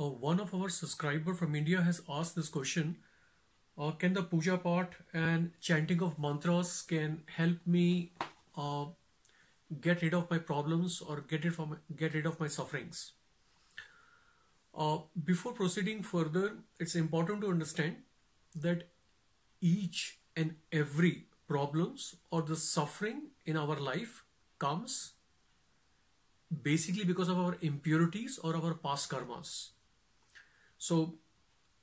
Uh, one of our subscriber from India has asked this question. Uh, can the puja part and chanting of mantras can help me uh, get rid of my problems or get from, get rid of my sufferings? Uh, before proceeding further, it's important to understand that each and every problems or the suffering in our life comes basically because of our impurities or our past karmas so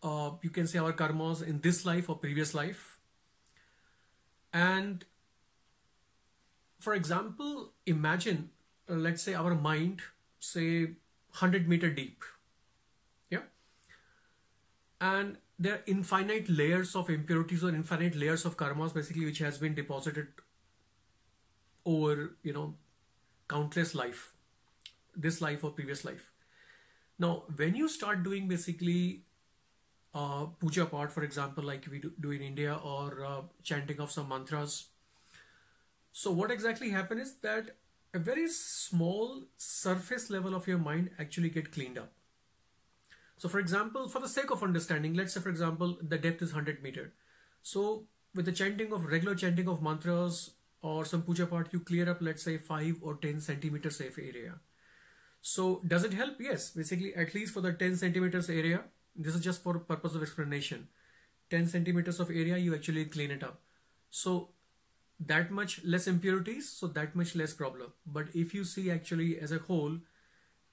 uh, you can say our karmas in this life or previous life. And for example, imagine, uh, let's say our mind, say 100 meter deep. Yeah. And there are infinite layers of impurities or infinite layers of karmas basically, which has been deposited over, you know, countless life, this life or previous life. Now, when you start doing basically uh, puja part, for example, like we do, do in India or uh, chanting of some mantras. So what exactly happen is that a very small surface level of your mind actually get cleaned up. So for example, for the sake of understanding, let's say for example, the depth is 100 meter. So with the chanting of regular chanting of mantras or some puja part, you clear up, let's say five or 10 centimeter safe area. So does it help? Yes, basically at least for the 10 centimeters area, this is just for purpose of explanation. 10 centimeters of area, you actually clean it up. So that much less impurities, so that much less problem. But if you see actually as a whole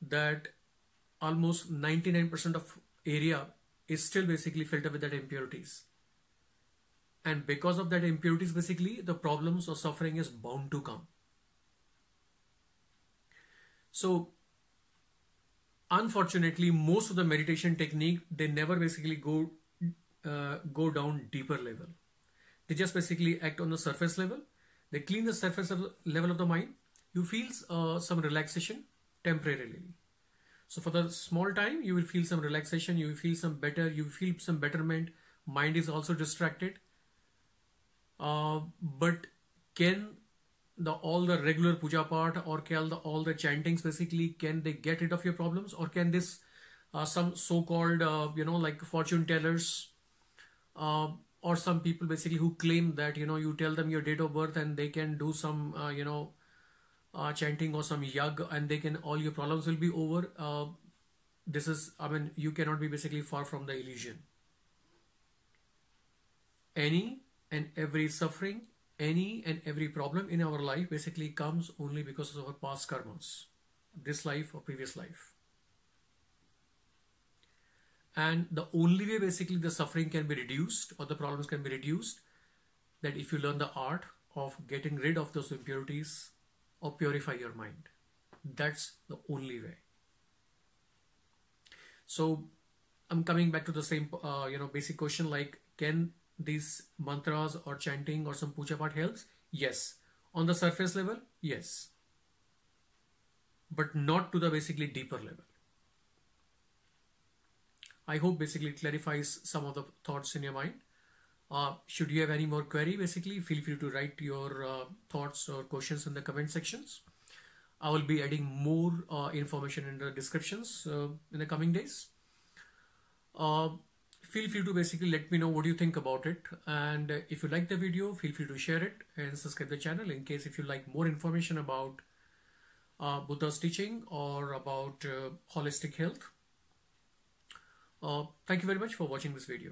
that almost 99% of area is still basically filtered with that impurities. And because of that impurities, basically the problems or suffering is bound to come. So unfortunately most of the meditation technique they never basically go uh, go down deeper level they just basically act on the surface level they clean the surface level of the mind you feel uh, some relaxation temporarily so for the small time you will feel some relaxation you will feel some better you feel some betterment mind is also distracted uh, but can the all the regular puja part or can the, all the chantings basically can they get rid of your problems or can this uh, some so-called uh, you know like fortune tellers uh, or some people basically who claim that you know you tell them your date of birth and they can do some uh, you know uh, chanting or some yag and they can all your problems will be over uh, this is i mean you cannot be basically far from the illusion any and every suffering any and every problem in our life basically comes only because of our past karmas, this life or previous life. And the only way basically the suffering can be reduced or the problems can be reduced that if you learn the art of getting rid of those impurities or purify your mind. That's the only way. So I'm coming back to the same, uh, you know, basic question like, can these mantras or chanting or some puja part helps? Yes. On the surface level? Yes. But not to the basically deeper level. I hope basically clarifies some of the thoughts in your mind. Uh, should you have any more query, basically, feel free to write your uh, thoughts or questions in the comment sections. I will be adding more uh, information in the descriptions uh, in the coming days. Uh, feel free to basically let me know what you think about it and if you like the video feel free to share it and subscribe the channel in case if you like more information about uh, Buddha's teaching or about uh, holistic health. Uh, thank you very much for watching this video.